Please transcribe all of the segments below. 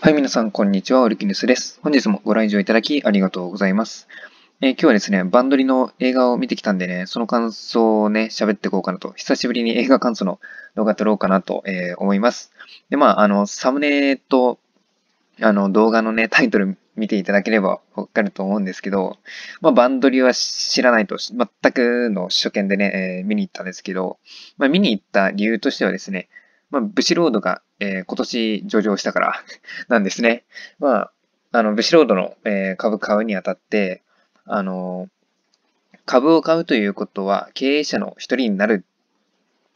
はい、皆さん、こんにちは。オルキヌスです。本日もご来場いただきありがとうございます。えー、今日はですね、バンドリの映画を見てきたんでね、その感想をね、喋っていこうかなと。久しぶりに映画感想の動画撮ろうかなと、えー、思います。で、まあ、あの、サムネと、あの、動画のね、タイトル見ていただければわかると思うんですけど、まあ、バンドリは知らないと、全くの初見でね、えー、見に行ったんですけど、まあ、見に行った理由としてはですね、まあ、ブシロードが、えー、今年上場したから なんですね。まあ、あの、ブシロードの、えー、株買うにあたって、あのー、株を買うということは経営者の一人になる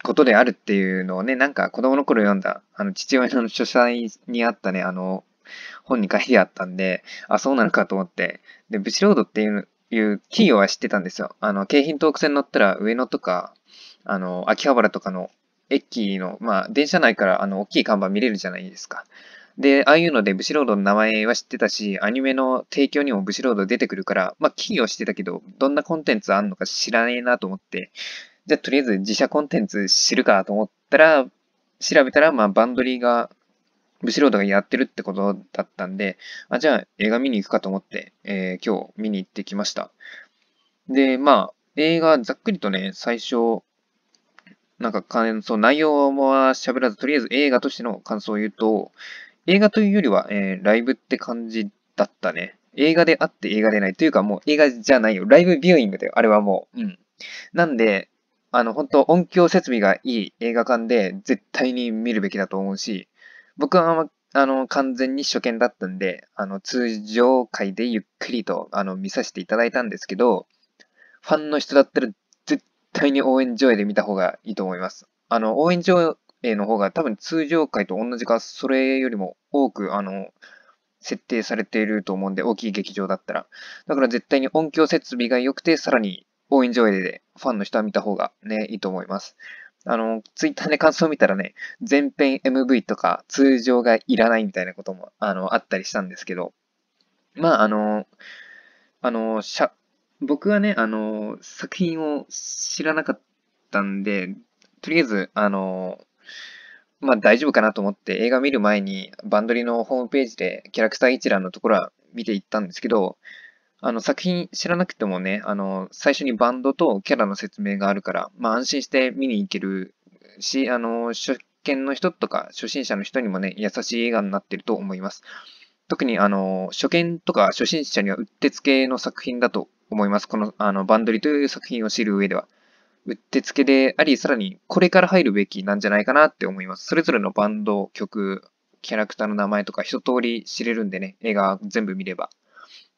ことであるっていうのをね、なんか子供の頃読んだ、あの、父親の書斎にあったね、あの、本に書いてあったんで、あ、そうなのかと思って、で、ブシロードっていういう企業は知ってたんですよ。あの、京浜東北線乗ったら上野とか、あの、秋葉原とかの駅の、まあ、電車内からあの大きい看板見れるじゃないですか。で、ああいうので、ブシロードの名前は知ってたし、アニメの提供にもブシロード出てくるから、まあ、企業してたけど、どんなコンテンツあんのか知らねえなと思って、じゃあ、とりあえず自社コンテンツ知るかと思ったら、調べたら、まあ、バンドリーが、ブシロードがやってるってことだったんで、あ、じゃあ、映画見に行くかと思って、えー、今日見に行ってきました。で、まあ、映画、ざっくりとね、最初、なんか感想、内容は喋らず、とりあえず映画としての感想を言うと、映画というよりは、えー、ライブって感じだったね。映画であって映画でない。というかもう映画じゃないよ。ライブビューイングだよ。あれはもう。うん。なんで、あの、本当音響設備がいい映画館で絶対に見るべきだと思うし、僕はあの、完全に初見だったんで、あの、通常回でゆっくりと、あの、見させていただいたんですけど、ファンの人だったら対に応援上映で見た方がいいと思います。あの、応援上映の方が多分通常回と同じか、それよりも多く、あの、設定されていると思うんで、大きい劇場だったら。だから絶対に音響設備が良くて、さらに応援上映でファンの人は見た方がね、いいと思います。あの、ツイッターで感想見たらね、前編 MV とか通常がいらないみたいなことも、あの、あったりしたんですけど、まあ、あの、あの、しゃ、僕はね、あの、作品を知らなかったんで、とりあえず、あの、まあ大丈夫かなと思って映画見る前にバンドリのホームページでキャラクター一覧のところは見ていったんですけど、あの作品知らなくてもね、あの、最初にバンドとキャラの説明があるから、まあ安心して見に行けるし、あの、初見の人とか初心者の人にもね、優しい映画になってると思います。特にあの、初見とか初心者にはうってつけの作品だと思います。この、あの、バンドリという作品を知る上では。うってつけであり、さらにこれから入るべきなんじゃないかなって思います。それぞれのバンド、曲、キャラクターの名前とか一通り知れるんでね、映画全部見れば。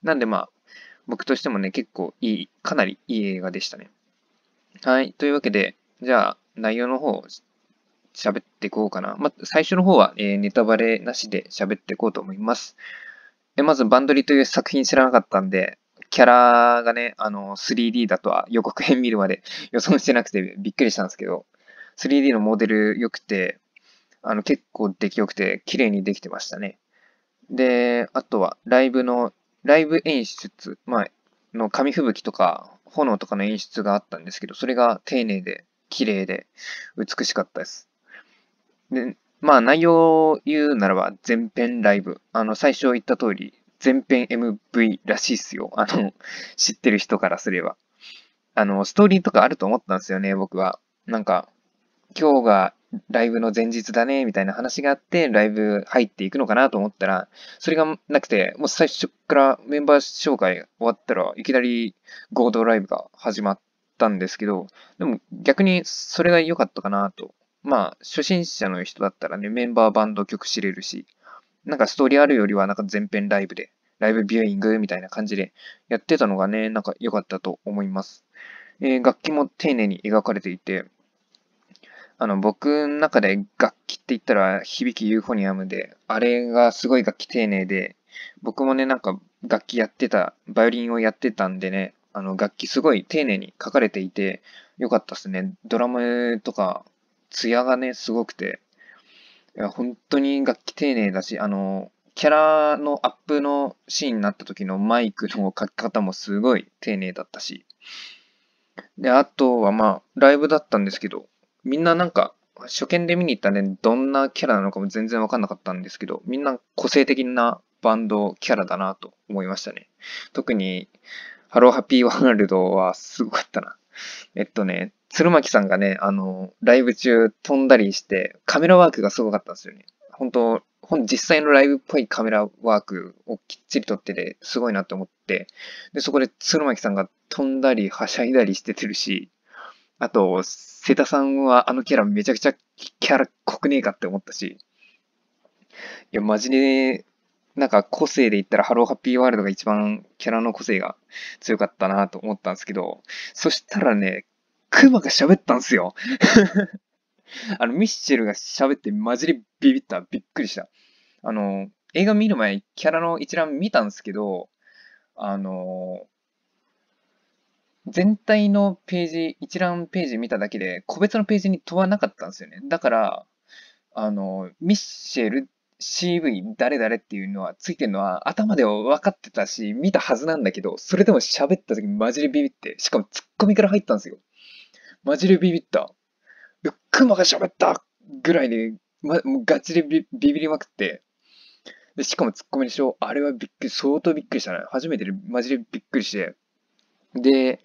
なんでまあ、僕としてもね、結構いい、かなりいい映画でしたね。はい。というわけで、じゃあ、内容の方、喋っていこうかな。まあ、最初の方は、えー、ネタバレなしで喋っていこうと思います。えまず、バンドリという作品知らなかったんで、キャラがね、あの、3D だとは予告編見るまで 予想してなくてびっくりしたんですけど、3D のモデル良くて、あの、結構出来良くて、綺麗にできてましたね。で、あとは、ライブの、ライブ演出、まあ、の紙吹雪とか、炎とかの演出があったんですけど、それが丁寧で、綺麗で、美しかったです。で、まあ内容を言うならば、全編ライブ。あの、最初言った通り、全編 MV らしいっすよ。あの、知ってる人からすれば。あの、ストーリーとかあると思ったんですよね、僕は。なんか、今日がライブの前日だね、みたいな話があって、ライブ入っていくのかなと思ったら、それがなくて、もう最初からメンバー紹介終わったらいきなり合同ライブが始まったんですけど、でも逆にそれが良かったかなと。まあ、初心者の人だったらね、メンバーバンド曲知れるし、なんかストーリーあるよりはなんか全編ライブでライブビューイングみたいな感じでやってたのがね、なんか良かったと思います。えー、楽器も丁寧に描かれていて、あの、僕の中で楽器って言ったら、響きユーフォニアムで、あれがすごい楽器丁寧で、僕もね、なんか楽器やってた、バイオリンをやってたんでね、あの、楽器すごい丁寧に書かれていて、よかったですね。ドラムとか、ツヤがね、すごくて、いや、本当に楽器丁寧だし、あの、キャラのアップのシーンになった時のマイクの書き方もすごい丁寧だったし。で、あとはまあ、ライブだったんですけど、みんななんか、初見で見に行ったね、どんなキャラなのかも全然わかんなかったんですけど、みんな個性的なバンド、キャラだなと思いましたね。特に、ハローハッピーワールドはすごかったな。えっとね、鶴巻さんがね、あの、ライブ中飛んだりして、カメラワークがすごかったんですよね。本当本実際のライブっぽいカメラワークをきっちり撮ってて、すごいなと思って、で、そこで鶴巻さんが飛んだり、はしゃいだりしててるし、あと、瀬田さんはあのキャラめちゃくちゃキャラ濃くねえかって思ったし、いや、マジで、なんか個性で言ったらハローハッピーワールドが一番キャラの個性が強かったなと思ったんですけど、そしたらね、クマが喋ったんすよあの、ミッシェルが喋ってマジでビビった。びっくりした。あの、映画見る前、キャラの一覧見たんですけど、あの、全体のページ、一覧ページ見ただけで、個別のページに問わなかったんですよね。だから、あの、ミッシェル CV 誰々っていうのはついてるのは頭では分かってたし、見たはずなんだけど、それでも喋った時マジでビビって、しかもツッコミから入ったんですよ。マジでビビった。ク熊が喋ったぐらいで、ま、ガチでビビりまくって、で、しかもツッコミでしょあれはびっくり、相当びっくりしたな。初めてで、マジでびっくりして。で、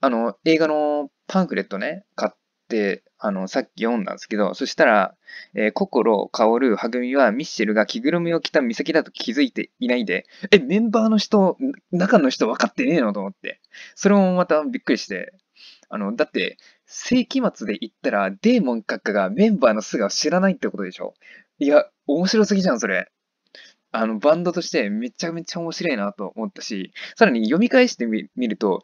あの、映画のパンフレットね、買って、あの、さっき読んだんですけど、そしたら、えー、心、薫、る、はぐみは、ミッシェルが着ぐるみを着た美咲だと気づいていないで、え、メンバーの人、中の人分かってねえのと思って。それもまたびっくりして、あの、だって、世紀末で言ったら、デーモン閣下がメンバーの素顔知らないってことでしょいや、面白すぎじゃん、それ。あの、バンドとしてめちゃめちゃ面白いなと思ったし、さらに読み返してみると、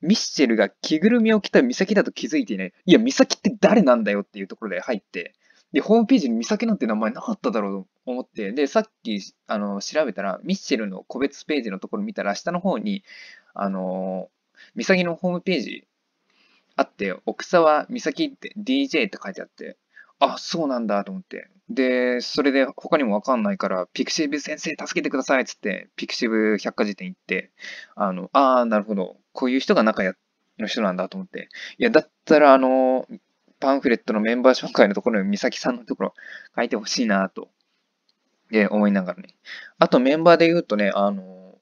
ミッシェルが着ぐるみを着た美咲だと気づいていない。いや、美咲って誰なんだよっていうところで入って、で、ホームページに美咲なんて名前なかっただろうと思って、で、さっき、あの、調べたら、ミッシェルの個別ページのところ見たら、下の方に、あの、美咲のホームページあって、奥沢美咲って DJ って書いてあって、あ、そうなんだと思って。で、それで他にもわかんないから、ピクシブ先生助けてくださいっつって、ピクシブ百科事典行って、あの、ああ、なるほど。こういう人が仲や、の人なんだと思って。いや、だったらあの、パンフレットのメンバー紹介のところに美咲さんのところ書いてほしいなと、で、思いながらね。あとメンバーで言うとね、あの、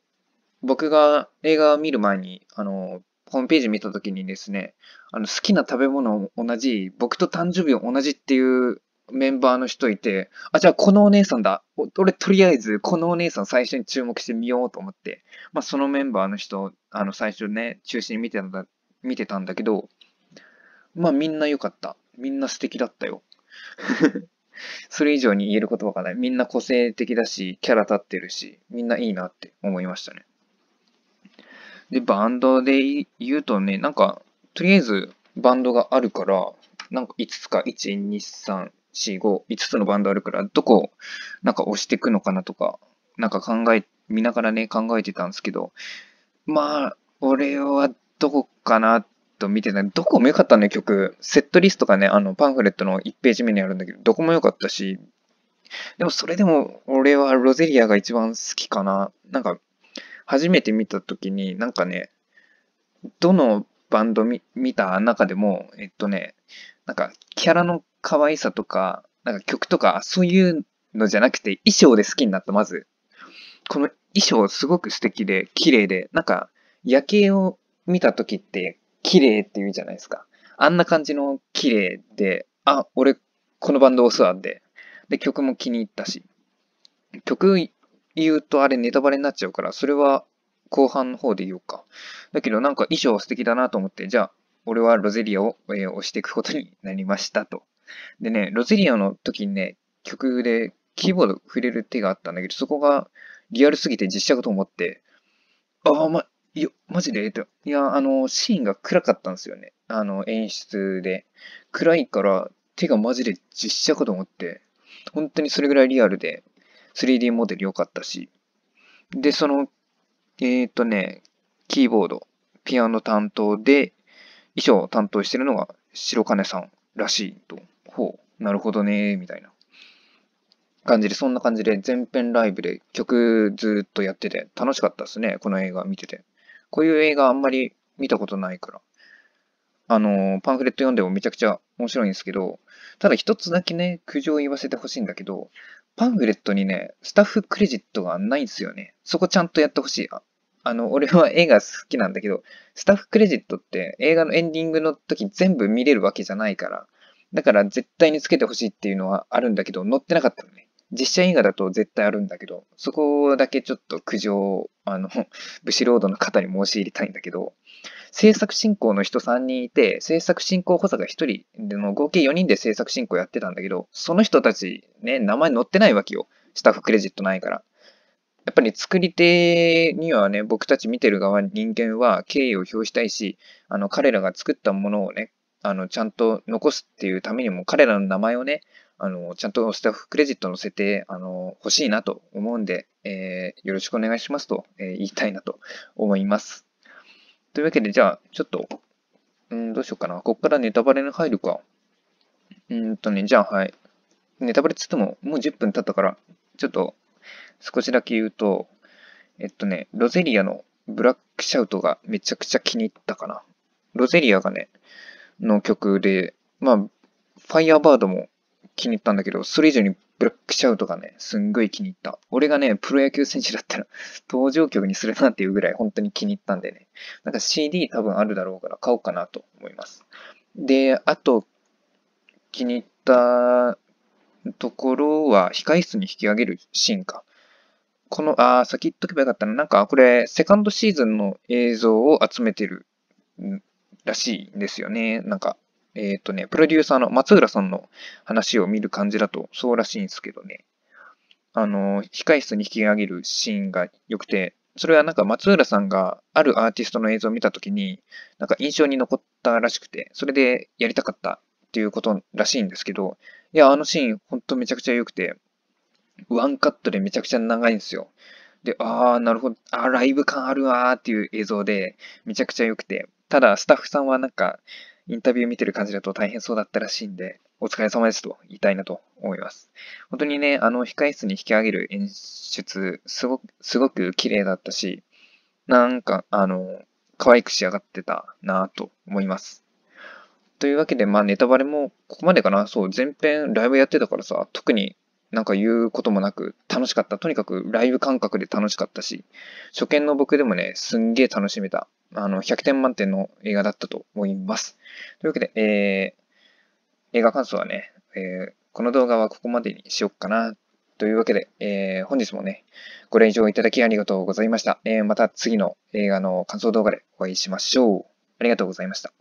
僕が映画を見る前に、あの、ホームページ見た時にですね、あの好きな食べ物同じ、僕と誕生日同じっていうメンバーの人いて、あ、じゃあこのお姉さんだ。俺とりあえずこのお姉さん最初に注目してみようと思って、まあそのメンバーの人、あの最初ね、中心に見てたんだ、見てたんだけど、まあみんな良かった。みんな素敵だったよ。それ以上に言える言葉がない。みんな個性的だし、キャラ立ってるし、みんないいなって思いましたね。で、バンドで言うとね、なんか、とりあえずバンドがあるから、なんか5つか、1、2、3、4、5、5つのバンドあるから、どこ、なんか押していくのかなとか、なんか考え、見ながらね、考えてたんですけど、まあ、俺はどこかなと見てた。どこも良かったね、曲。セットリストがね、あの、パンフレットの1ページ目にあるんだけど、どこも良かったし、でもそれでも俺はロゼリアが一番好きかな。なんか、初めて見た時に、なんかね、どのバンド見た中でも、えっとね、なんかキャラの可愛さとか、なんか曲とか、そういうのじゃなくて、衣装で好きになった、まず。この衣装すごく素敵で、綺麗で、なんか夜景を見た時って、綺麗って言うじゃないですか。あんな感じの綺麗で、あ、俺、このバンド押すわって。で、曲も気に入ったし。曲言うとあれネタバレになっちゃうから、それは後半の方で言おうか。だけどなんか衣装素敵だなと思って、じゃあ俺はロゼリアを、えー、押していくことになりましたと。でね、ロゼリアの時にね、曲でキーボード触れる手があったんだけど、そこがリアルすぎて実写かと思って、ああ、ま、や、マジでいや、あの、シーンが暗かったんですよね。あの、演出で。暗いから手がマジで実写かと思って、本当にそれぐらいリアルで、3D モデル良かったし。で、その、えー、っとね、キーボード、ピアノ担当で、衣装を担当してるのが白金さんらしいと。ほう、なるほどね、みたいな感じで、そんな感じで全編ライブで曲ずっとやってて楽しかったですね、この映画見てて。こういう映画あんまり見たことないから。あの、パンフレット読んでもめちゃくちゃ面白いんですけど、ただ一つだけね、苦情を言わせてほしいんだけど、パンフレットにね、スタッフクレジットがないんですよね。そこちゃんとやってほしい。あの、俺は映画好きなんだけど、スタッフクレジットって映画のエンディングの時全部見れるわけじゃないから、だから絶対につけてほしいっていうのはあるんだけど、載ってなかったのね。実写映画だと絶対あるんだけど、そこだけちょっと苦情を、あの、武 士ロードの方に申し入れたいんだけど、政策進行の人3人いて、制作進行補佐が1人での合計4人で制作進行やってたんだけど、その人たちね、名前載ってないわけよ。スタッフクレジットないから。やっぱり作り手にはね、僕たち見てる側人間は敬意を表したいし、あの、彼らが作ったものをね、あの、ちゃんと残すっていうためにも、彼らの名前をね、あの、ちゃんとスタッフクレジットの設定、あの、欲しいなと思うんで、えー、よろしくお願いしますと、えー、言いたいなと思います。というわけで、じゃあ、ちょっと、うん、どうしようかな。こっからネタバレに入るか。うんとね、じゃあ、はい。ネタバレつっても、もう10分経ったから、ちょっと、少しだけ言うと、えっとね、ロゼリアのブラックシャウトがめちゃくちゃ気に入ったかな。ロゼリアがね、の曲で、まあ、ファイヤーバードも気に入ったんだけど、それ以上にブラックシャウトがね、すんごい気に入った。俺がね、プロ野球選手だったら、登場曲にするなっていうぐらい本当に気に入ったんでね。なんか CD 多分あるだろうから買おうかなと思います。で、あと、気に入ったところは、控室に引き上げるシーンか。この、あ先言っとけばよかったな。なんか、これ、セカンドシーズンの映像を集めてるらしいんですよね。なんか、えっ、ー、とね、プロデューサーの松浦さんの話を見る感じだとそうらしいんですけどね、あの、控室に引き上げるシーンが良くて、それはなんか松浦さんがあるアーティストの映像を見たときに、なんか印象に残ったらしくて、それでやりたかったっていうことらしいんですけど、いや、あのシーンほんとめちゃくちゃ良くて、ワンカットでめちゃくちゃ長いんですよ。で、ああ、なるほど、あーライブ感あるわーっていう映像で、めちゃくちゃ良くて、ただスタッフさんはなんか、インタビュー見てる感じだと大変そうだったらしいんで、お疲れ様ですと言いたいなと思います。本当にね、あの、控室に引き上げる演出、すごく、すごく綺麗だったし、なんか、あの、可愛く仕上がってたなぁと思います。というわけで、まあ、ネタバレもここまでかな。そう、前編ライブやってたからさ、特になんか言うこともなく楽しかった。とにかくライブ感覚で楽しかったし、初見の僕でもね、すんげえ楽しめたあの、100点満点の映画だったと思います。というわけで、えー、映画感想はね、えー、この動画はここまでにしよっかな。というわけで、えー、本日もね、ご来場いただきありがとうございました。えー、また次の映画の感想動画でお会いしましょう。ありがとうございました。